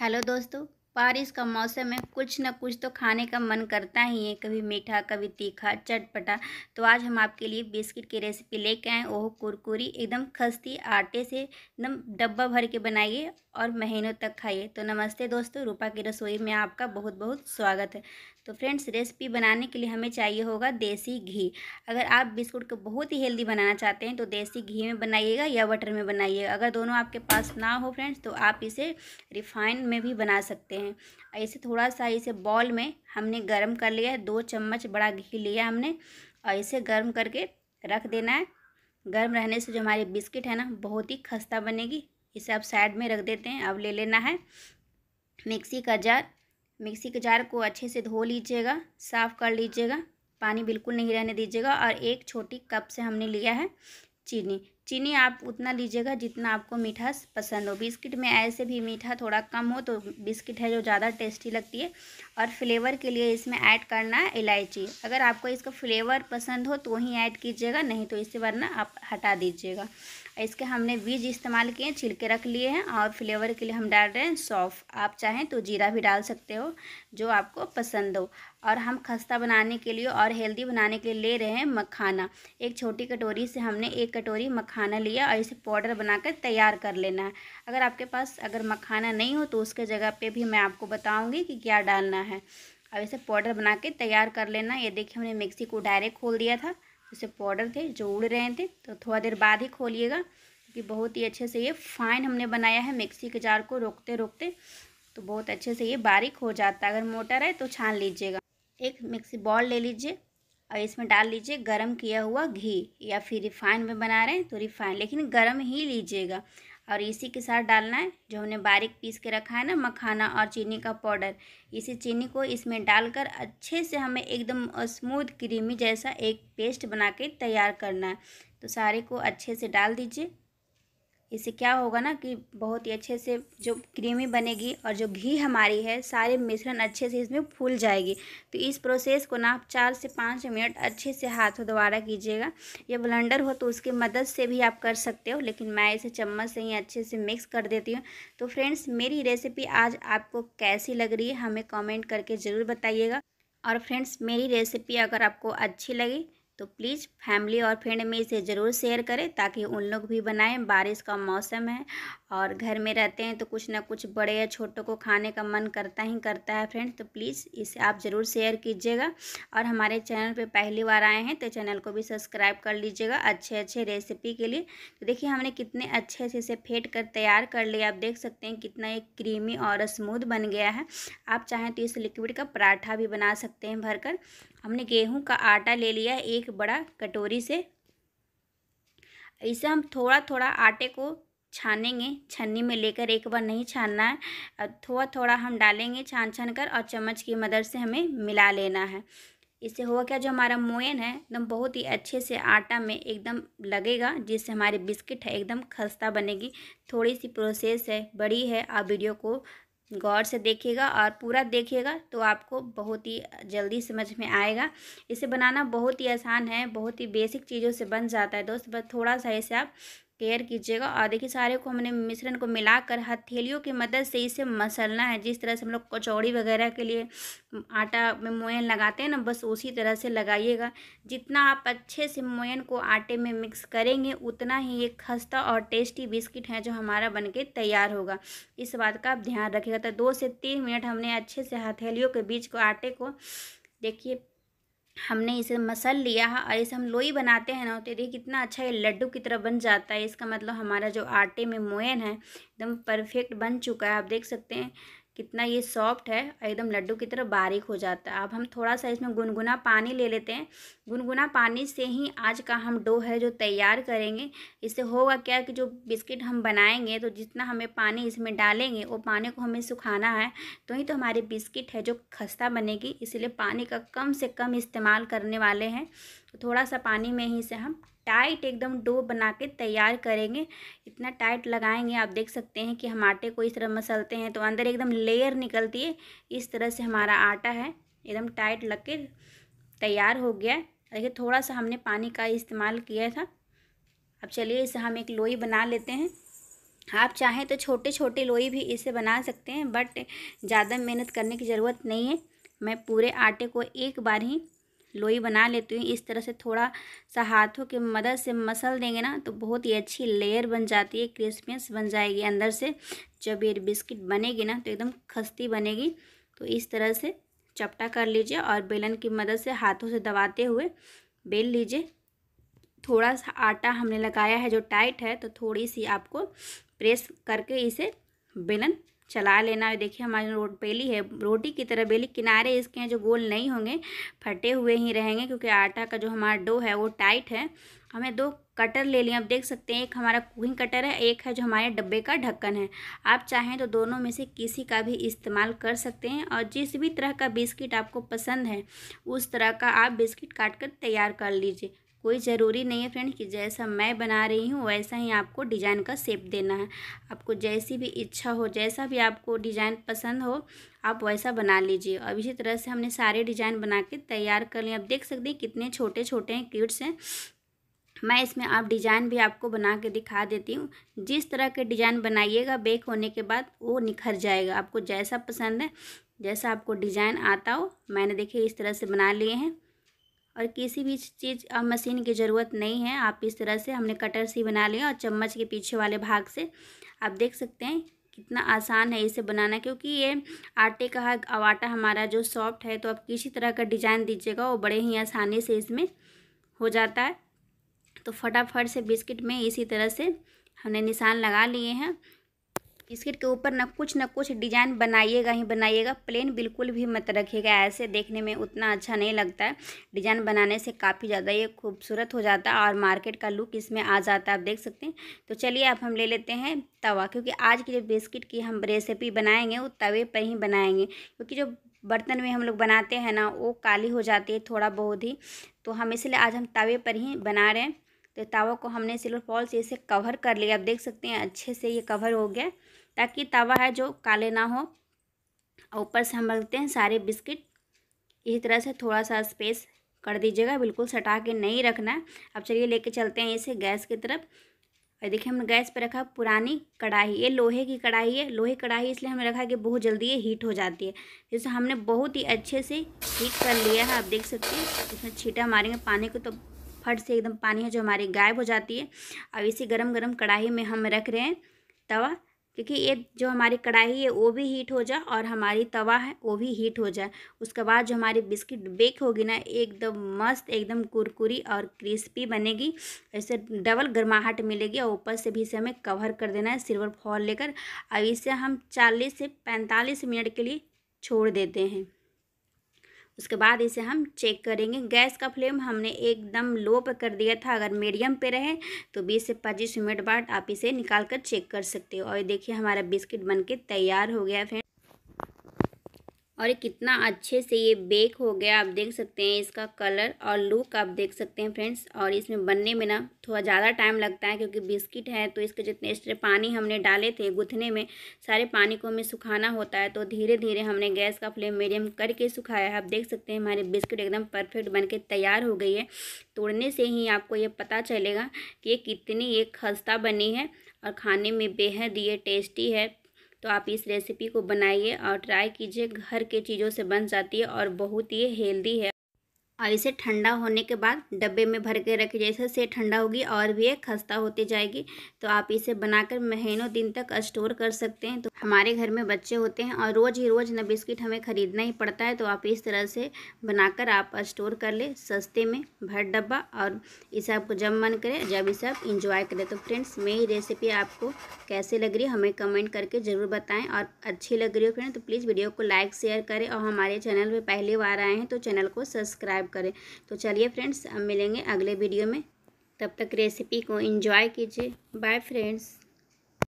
hello दोस्तों बारिश का मौसम है कुछ ना कुछ तो खाने का मन करता ही है कभी मीठा कभी तीखा चटपटा तो आज हम आपके लिए बिस्किट की रेसिपी लेके आए ओह कुरकुरी एकदम खस्ती आटे से एकदम डब्बा भर के बनाइए और महीनों तक खाइए तो नमस्ते दोस्तों रूपा की रसोई में आपका बहुत बहुत स्वागत है तो फ्रेंड्स रेसिपी बनाने के लिए हमें चाहिए होगा देसी घी अगर आप बिस्कुट को बहुत ही हेल्दी बनाना चाहते हैं तो देसी घी में बनाइएगा या बटर में बनाइएगा अगर दोनों आपके पास ना हो फ्रेंड्स तो आप इसे रिफाइंड में भी बना सकते हैं ऐसे थोड़ा सा इसे बॉल में हमने गर्म कर लिया है दो चम्मच बड़ा घी लिया हमने और इसे गर्म करके रख देना है गर्म रहने से जो हमारी बिस्किट है ना बहुत ही खस्ता बनेगी इसे आप साइड में रख देते हैं अब ले लेना है मिक्सी का जार मिक्सी के जार को अच्छे से धो लीजिएगा साफ़ कर लीजिएगा पानी बिल्कुल नहीं रहने दीजिएगा और एक छोटी कप से हमने लिया है चीनी चीनी आप उतना लीजिएगा जितना आपको मीठा पसंद हो बिस्किट में ऐसे भी मीठा थोड़ा कम हो तो बिस्किट है जो ज़्यादा टेस्टी लगती है और फ्लेवर के लिए इसमें ऐड करना है इलायची अगर आपको इसका फ्लेवर पसंद हो तो वहीं ऐड कीजिएगा नहीं तो इससे वरना आप हटा दीजिएगा इसके हमने बीज इस्तेमाल किए छिलके रख लिए हैं और फ्लेवर के लिए हम डाल रहे हैं सौफ़ आप चाहें तो जीरा भी डाल सकते हो जो आपको पसंद हो और हम खस्ता बनाने के लिए और हेल्दी बनाने के लिए ले रहे हैं मखाना एक छोटी कटोरी से हमने एक कटोरी मखाना मखाना लिया और इसे पाउडर बनाकर तैयार कर लेना है अगर आपके पास अगर मखाना नहीं हो तो उसके जगह पे भी मैं आपको बताऊंगी कि क्या डालना है अब इसे पाउडर बना के तैयार कर लेना ये देखिए हमने मिक्सी को डायरेक्ट खोल दिया था उसे पाउडर थे जो उड़ रहे थे तो थोड़ा देर बाद ही खोलिएगा क्योंकि बहुत ही अच्छे से ये फाइन हमने बनाया है मिक्सी के जार को रोकते रोकते तो बहुत अच्छे से ये बारीक हो जाता है अगर मोटर है तो छान लीजिएगा एक मिक्सी बॉल ले लीजिए और इसमें डाल लीजिए गरम किया हुआ घी या फिर रिफाइन में बना रहे हैं तो रिफाइन लेकिन गरम ही लीजिएगा और इसी के साथ डालना है जो हमने बारीक पीस के रखा है ना मखाना और चीनी का पाउडर इसी चीनी को इसमें डालकर अच्छे से हमें एकदम स्मूथ क्रीमी जैसा एक पेस्ट बना के तैयार करना है तो सारे को अच्छे से डाल दीजिए इससे क्या होगा ना कि बहुत ही अच्छे से जो क्रीमी बनेगी और जो घी हमारी है सारे मिश्रण अच्छे से इसमें फूल जाएगी तो इस प्रोसेस को ना आप चार से पाँच मिनट अच्छे से हाथों द्वारा कीजिएगा या ब्लेंडर हो तो उसकी मदद से भी आप कर सकते हो लेकिन मैं इसे चम्मच से ही अच्छे से मिक्स कर देती हूँ तो फ्रेंड्स मेरी रेसिपी आज आपको कैसी लग रही है हमें कॉमेंट करके ज़रूर बताइएगा और फ्रेंड्स मेरी रेसिपी अगर आपको अच्छी लगी तो प्लीज़ फैमिली और फ्रेंड में इसे ज़रूर शेयर करें ताकि उन लोग भी बनाएं बारिश का मौसम है और घर में रहते हैं तो कुछ ना कुछ बड़े या छोटों को खाने का मन करता ही करता है फ्रेंड तो प्लीज़ इसे आप ज़रूर शेयर कीजिएगा और हमारे चैनल पर पहली बार आए हैं तो चैनल को भी सब्सक्राइब कर लीजिएगा अच्छे अच्छे रेसिपी के लिए तो देखिए हमने कितने अच्छे से इसे फेंट कर तैयार कर लिया आप देख सकते हैं कितना एक क्रीमी और स्मूद बन गया है आप चाहें तो इस लिक्विड का पराठा भी बना सकते हैं भरकर हमने गेहूं का आटा ले लिया एक बड़ा कटोरी से इसे हम थोड़ा थोड़ा आटे को छानेंगे छन्नी में लेकर एक बार नहीं छानना है थोड़ा थोड़ा हम डालेंगे छान छान कर और चम्मच की मदद से हमें मिला लेना है इससे हुआ क्या जो हमारा मोयन है एकदम बहुत ही अच्छे से आटा में एकदम लगेगा जिससे हमारे बिस्किट है एकदम खस्ता बनेगी थोड़ी सी प्रोसेस है बड़ी है आप वीडियो को गौर से देखिएगा और पूरा देखिएगा तो आपको बहुत ही जल्दी समझ में आएगा इसे बनाना बहुत ही आसान है बहुत ही बेसिक चीज़ों से बन जाता है दोस्त बस थोड़ा सा इसे आप केयर कीजिएगा और देखिए सारे को हमने मिश्रण को मिलाकर हथेलियों की मदद से इसे मसलना है जिस तरह से हम लोग कचौड़ी वगैरह के लिए आटा में मोयन लगाते हैं ना बस उसी तरह से लगाइएगा जितना आप अच्छे से मोयन को आटे में मिक्स करेंगे उतना ही ये खस्ता और टेस्टी बिस्किट है जो हमारा बन के तैयार होगा इस बात का आप ध्यान रखिएगा तो दो से तीन मिनट हमने अच्छे से हथेलियों के बीच को आटे को देखिए हमने इसे मसल लिया है और इसे हम लोई बनाते हैं ना तो देखिए कितना अच्छा ये लड्डू की तरह बन जाता है इसका मतलब हमारा जो आटे में मोयन है एकदम परफेक्ट बन चुका है आप देख सकते हैं कितना ये सॉफ्ट है एकदम लड्डू की तरह बारीक हो जाता है अब हम थोड़ा सा इसमें गुनगुना पानी ले लेते हैं गुनगुना पानी से ही आज का हम डो है जो तैयार करेंगे इससे होगा क्या कि जो बिस्किट हम बनाएंगे तो जितना हमें पानी इसमें डालेंगे वो पानी को हमें सुखाना है तो ही तो हमारी बिस्किट है जो खस्ता बनेगी इसलिए पानी का कम से कम इस्तेमाल करने वाले हैं तो थोड़ा सा पानी में ही इसे हम टाइट एकदम डो बना के तैयार करेंगे इतना टाइट लगाएंगे आप देख सकते हैं कि हम आटे को इस तरह मसलते हैं तो अंदर एकदम लेयर निकलती है इस तरह से हमारा आटा है एकदम टाइट लग के तैयार हो गया देखिए थोड़ा सा हमने पानी का इस्तेमाल किया था अब चलिए इसे हम एक लोई बना लेते हैं आप चाहें तो छोटे छोटे लोई भी इसे बना सकते हैं बट ज़्यादा मेहनत करने की ज़रूरत नहीं है मैं पूरे आटे को एक बार ही लोई बना लेती हूँ इस तरह से थोड़ा सा हाथों की मदद से मसल देंगे ना तो बहुत ही अच्छी लेयर बन जाती है क्रिस्पनेस बन जाएगी अंदर से जब ये बिस्किट बनेगी ना तो एकदम खस्ती बनेगी तो इस तरह से चपटा कर लीजिए और बेलन की मदद से हाथों से दबाते हुए बेल लीजिए थोड़ा सा आटा हमने लगाया है जो टाइट है तो थोड़ी सी आपको प्रेस करके इसे बेलन चला लेना देखिए हमारी रोड बेली है रोटी की तरह बेली किनारे इसके हैं जो गोल नहीं होंगे फटे हुए ही रहेंगे क्योंकि आटा का जो हमारा डो है वो टाइट है हमें दो कटर ले लिया आप देख सकते हैं एक हमारा कुकिंग कटर है एक है जो हमारे डब्बे का ढक्कन है आप चाहें तो दोनों में से किसी का भी इस्तेमाल कर सकते हैं और जिस भी तरह का बिस्किट आपको पसंद है उस तरह का आप बिस्किट काट कर तैयार कर लीजिए कोई ज़रूरी नहीं है फ्रेंड कि जैसा मैं बना रही हूँ वैसा ही आपको डिज़ाइन का शेप देना है आपको जैसी भी इच्छा हो जैसा भी आपको डिज़ाइन पसंद हो आप वैसा बना लीजिए अब इसी तरह से हमने सारे डिज़ाइन बना के तैयार कर लिए आप देख सकते हैं कितने छोटे छोटे हैं क्यूट्स हैं मैं इसमें आप डिज़ाइन भी आपको बना के दिखा देती हूँ जिस तरह के डिज़ाइन बनाइएगा बेक होने के बाद वो निखर जाएगा आपको जैसा पसंद है जैसा आपको डिज़ाइन आता हो मैंने देखिए इस तरह से बना लिए हैं और किसी भी चीज़ अब मशीन की ज़रूरत नहीं है आप इस तरह से हमने कटर से बना लिया और चम्मच के पीछे वाले भाग से आप देख सकते हैं कितना आसान है इसे बनाना क्योंकि ये आटे का है आटा हमारा जो सॉफ्ट है तो आप किसी तरह का डिज़ाइन दीजिएगा वो बड़े ही आसानी से इसमें हो जाता है तो फटाफट से बिस्किट में इसी तरह से हमने निशान लगा लिए हैं बिस्किट के ऊपर ना कुछ ना कुछ डिजाइन बनाइएगा ही बनाइएगा प्लेन बिल्कुल भी मत रखिएगा ऐसे देखने में उतना अच्छा नहीं लगता है डिजाइन बनाने से काफ़ी ज़्यादा ये खूबसूरत हो जाता है और मार्केट का लुक इसमें आ जाता है आप देख सकते हैं तो चलिए अब हम ले लेते हैं तवा क्योंकि आज की जो बिस्किट की हम रेसिपी बनाएंगे वो तवे पर ही बनाएंगे क्योंकि जो बर्तन में हम लोग बनाते हैं ना वो काली हो जाती है थोड़ा बहुत ही तो हम इसलिए आज हम तवे पर ही बना रहे हैं तो तावा को हमने सिल्वर फॉल से इसे कवर कर लिया आप देख सकते हैं अच्छे से ये कवर हो गया ताकि तवा है जो काले ना हो और ऊपर से हम रखते हैं सारे बिस्किट इसी तरह से थोड़ा सा स्पेस कर दीजिएगा बिल्कुल सटा के नहीं रखना अब चलिए लेके चलते हैं इसे गैस की तरफ और देखिए हमने गैस पर रखा पुरानी कढ़ाई ये लोहे की कढ़ाई है लोहे कढ़ाई इसलिए हमने रखा कि बहुत जल्दी ये हीट हो जाती है जैसे हमने बहुत ही अच्छे से हीट कर लिया है आप देख सकते हैं इसमें छीटा मारेंगे पानी को तो फट से एकदम पानी है जो हमारी गायब हो जाती है अब इसी गरम गरम कढ़ाई में हम रख रहे हैं तवा क्योंकि ये जो हमारी कढ़ाई है वो भी हीट हो जाए और हमारी तवा है वो भी हीट हो जाए उसके बाद जो हमारी बिस्किट बेक होगी ना एकदम मस्त एकदम कुरकुरी और क्रिस्पी बनेगी ऐसे डबल गर्माहट मिलेगी और ऊपर से भी इसे हमें कवर कर देना है सिल्वर फॉल लेकर अब इसे हम चालीस से पैंतालीस मिनट के लिए छोड़ देते हैं उसके बाद इसे हम चेक करेंगे गैस का फ्लेम हमने एकदम लो पर कर दिया था अगर मीडियम पे रहे तो बीस से पच्चीस मिनट बाद आप इसे निकाल कर चेक कर सकते हो और देखिए हमारा बिस्किट बनके तैयार हो गया फ्रेंड और कितना अच्छे से ये बेक हो गया आप देख सकते हैं इसका कलर और लुक आप देख सकते हैं फ्रेंड्स और इसमें बनने में ना थोड़ा ज़्यादा टाइम लगता है क्योंकि बिस्किट है तो इसके जितने एक्स्ट्रे पानी हमने डाले थे गुथने में सारे पानी को हमें सुखाना होता है तो धीरे धीरे हमने गैस का फ्लेम मीडियम करके सुखाया है आप देख सकते हैं हमारे बिस्किट एकदम परफेक्ट बन के तैयार हो गई है तोड़ने से ही आपको ये पता चलेगा कि ये कितनी ये खस्ता बनी है और खाने में बेहद ये टेस्टी है तो आप इस रेसिपी को बनाइए और ट्राई कीजिए घर के चीज़ों से बन जाती है और बहुत ही हेल्दी है और इसे ठंडा होने के बाद डब्बे में भर के रखें जैसे से ठंडा होगी और भी ये खस्ता होती जाएगी तो आप इसे बनाकर महीनों दिन तक स्टोर कर सकते हैं तो हमारे घर में बच्चे होते हैं और रोज़ ही रोज़ न बिस्किट हमें ख़रीदना ही पड़ता है तो आप इस तरह से बनाकर आप स्टोर कर ले सस्ते में भर डब्बा और इसे आपको जब मन करे जब इसे आप इंजॉय करें तो फ्रेंड्स मेरी रेसिपी आपको कैसे लग रही है हमें कमेंट करके ज़रूर बताएँ और अच्छी लग रही हो फ्रेंड तो प्लीज़ वीडियो को लाइक शेयर करें और हमारे चैनल पर पहली बार आए हैं तो चैनल को सब्सक्राइब करें तो चलिए फ्रेंड्स अब मिलेंगे अगले वीडियो में तब तक रेसिपी को इन्जॉय कीजिए बाय फ्रेंड्स